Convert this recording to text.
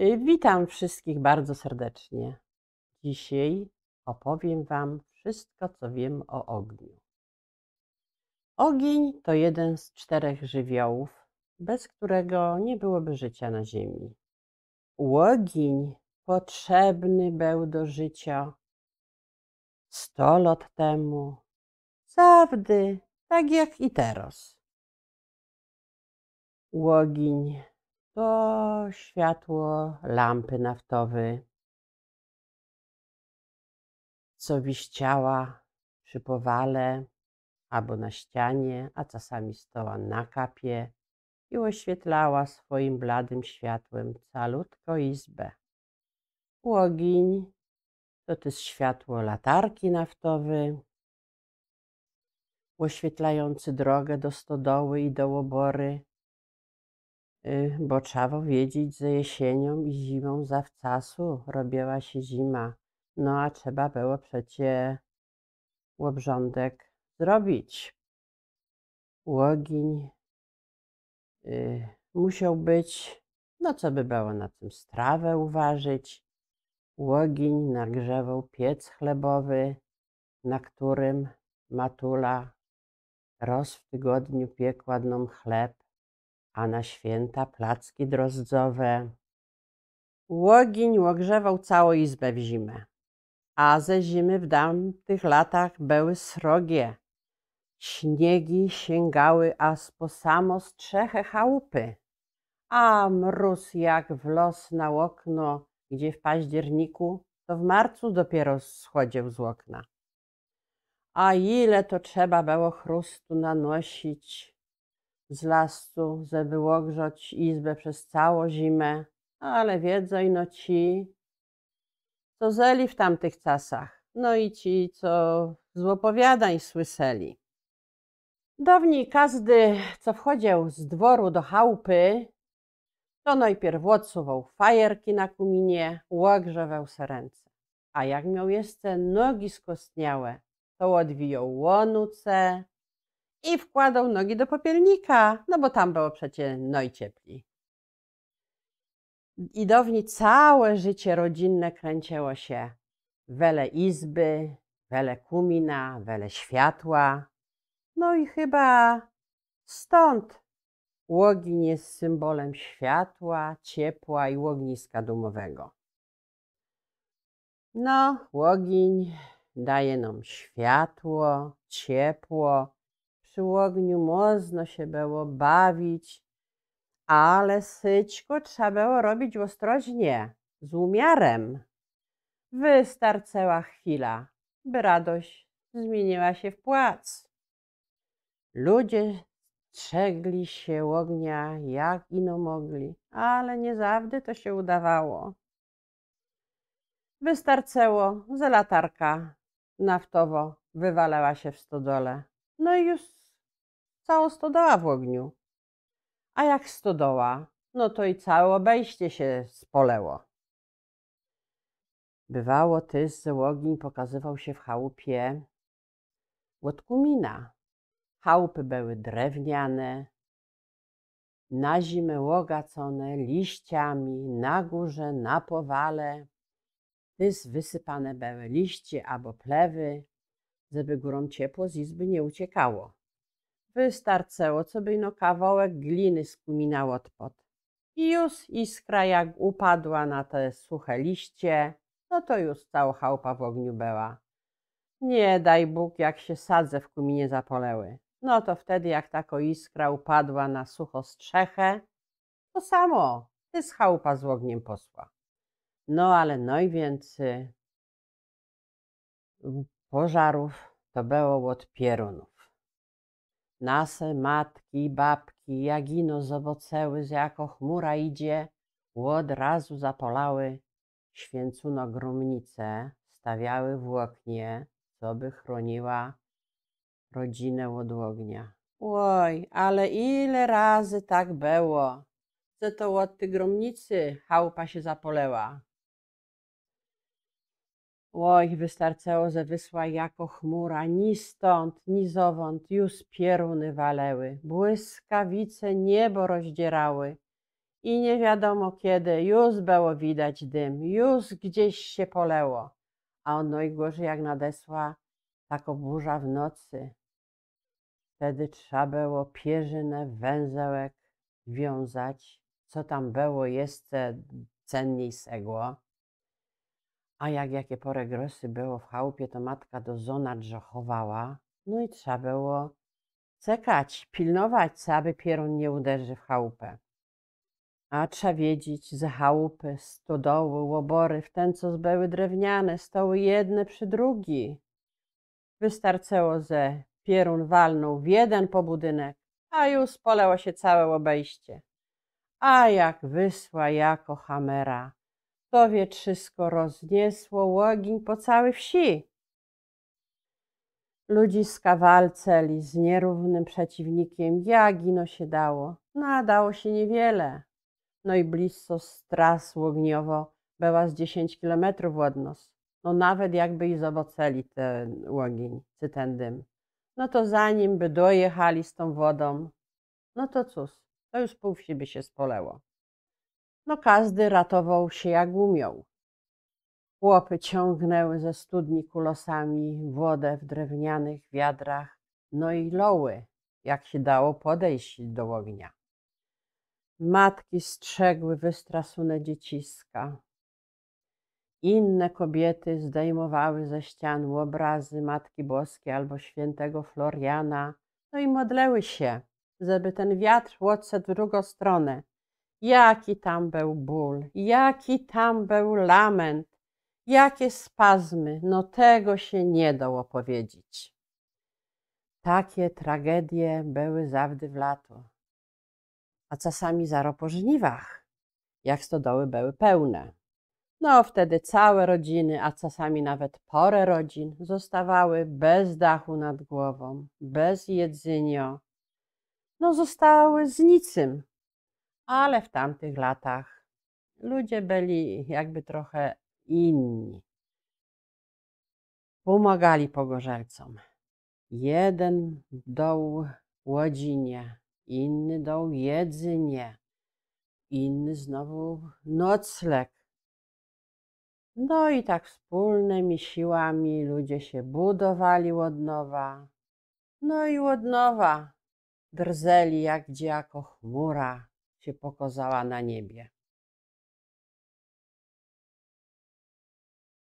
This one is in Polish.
Y, witam wszystkich bardzo serdecznie. Dzisiaj opowiem Wam wszystko, co wiem o ogniu. Ogień to jeden z czterech żywiołów, bez którego nie byłoby życia na Ziemi. Łogiń potrzebny był do życia sto lat temu, zawdy, tak jak i teraz. Łogiń to światło lampy naftowej, co wiściała przy powale albo na ścianie, a czasami stoła na kapie i oświetlała swoim bladym światłem calutko izbę. Łogiń, to też światło latarki naftowej, oświetlający drogę do stodoły i do obory. Y, bo trzeba wiedzieć, że jesienią i zimą zawczasu robiła się zima. No a trzeba było przecie łobrządek zrobić. Łogiń y, musiał być, no co by było na tym strawę uważać. Łogiń nagrzewał piec chlebowy, na którym matula roz w tygodniu piekł ładną chleb a na święta placki drozdzowe. Łogiń łogrzewał całą izbę w zimę, a ze zimy w tamtych latach były srogie. Śniegi sięgały aż po samo strzechę chałupy, a mróz jak w los na okno, gdzie w październiku, to w marcu dopiero schodził z okna. A ile to trzeba było chrustu nanosić, z lasu, żeby ogrzać izbę przez całą zimę, ale wiedzą no ci, co zeli w tamtych czasach, no i ci, co złopowiadań słyseli. Dawniej każdy, co wchodził z dworu do chałupy, to najpierw odsuwał fajerki na kuminie, łagrzewał se ręce. A jak miał jeszcze nogi skostniałe, to odwijał łonuce, i wkładał nogi do popielnika, no bo tam było przecież najcieplej. No Idowni całe życie rodzinne kręciło się. Wele izby, wele kumina, wele światła. No i chyba stąd Łogin jest symbolem światła, ciepła i ogniska dumowego. No, łogiń daje nam światło, ciepło, przy ogniu można się było bawić, ale syćko trzeba było robić ostrożnie, z umiarem. Wystarczyła chwila, by radość zmieniła się w płac. Ludzie strzegli się ognia jak ino mogli, ale nie zawdy to się udawało. Wystarczyło, że latarka naftowo wywalała się w stodole. No i już cała stodoła w ogniu. A jak stodoła, no to i całe obejście się spoleło. Bywało tyz, z ogień pokazywał się w chałupie łotkumina. Chałupy były drewniane, na zimę łogacone liściami, na górze, na powale. Tyz wysypane były liście albo plewy, żeby górą ciepło z izby nie uciekało. Wystarczyło, co by byno kawałek gliny skuminał od pod I już iskra jak upadła na te suche liście, no to już cała chałupa w ogniu była. Nie daj Bóg, jak się sadze w kuminie zapoleły. No to wtedy, jak tako iskra upadła na sucho strzechę, to samo, ty z chałupa z ogniem posła. No ale najwięcej no pożarów to było od pierunów. Nase matki, babki, jagino z owoceły, jako chmura idzie, od razu zapolały święcuno gromnice, stawiały włóknie, co by chroniła rodzinę od ognia. Oj, ale ile razy tak było, że to od tej gromnicy chałupa się zapoleła. Oj, wystarczało, że wysła jako chmura, ni stąd, ni zowąd, już pieruny waleły, błyskawice niebo rozdzierały. I nie wiadomo kiedy, już było widać dym, już gdzieś się poleło. A on najgorzej jak nadesła taka burza w nocy. Wtedy trzeba było pierzynę, węzełek wiązać, co tam było jeszcze cenniejszego. A jak jakie poręgrosy było w chałupie, to matka do zona drzechowała. No i trzeba było czekać, pilnować, aby pierun nie uderzy w chałupę. A trzeba wiedzieć ze chałupy, stodoły, łobory, w ten co zbyły drewniane, stoły jedne przy drugi. Wystarczyło, że pierun walnął w jeden po budynek, a już poleło się całe obejście. A jak wysła jako hamera, to wietrzysko rozniesło łogiń po całej wsi. Ludziska walceli z nierównym przeciwnikiem, jak gino się dało. No, dało się niewiele. No i blisko stras łogniowo była z 10 kilometrów od No nawet jakby i zoboceli ten łogień czy ten dym. No to zanim by dojechali z tą wodą, no to cóż, to już pół wsi by się spoleło. No każdy ratował się jak umiał. Chłopy ciągnęły ze studni kulosami wodę w drewnianych wiadrach, no i loły, jak się dało podejść do ognia. Matki strzegły wystraszone dzieciska. Inne kobiety zdejmowały ze ścian obrazy Matki Boskiej albo świętego Floriana, no i modleły się, żeby ten wiatr odszedł w drugą stronę, Jaki tam był ból, jaki tam był lament, jakie spazmy, no tego się nie dał opowiedzieć. Takie tragedie były zawdy w lato, a czasami zaro po żniwach, jak stodoły były pełne. No wtedy całe rodziny, a czasami nawet porę rodzin zostawały bez dachu nad głową, bez jedzenia. No zostały z niczym, ale w tamtych latach ludzie byli jakby trochę inni. Pomagali pogorzelcom. Jeden dał łodzinie, inny dał jedzenie, inny znowu nocleg. No i tak wspólnymi siłami ludzie się budowali od nowa. No i od nowa jak gdzie jako chmura się pokazała na niebie.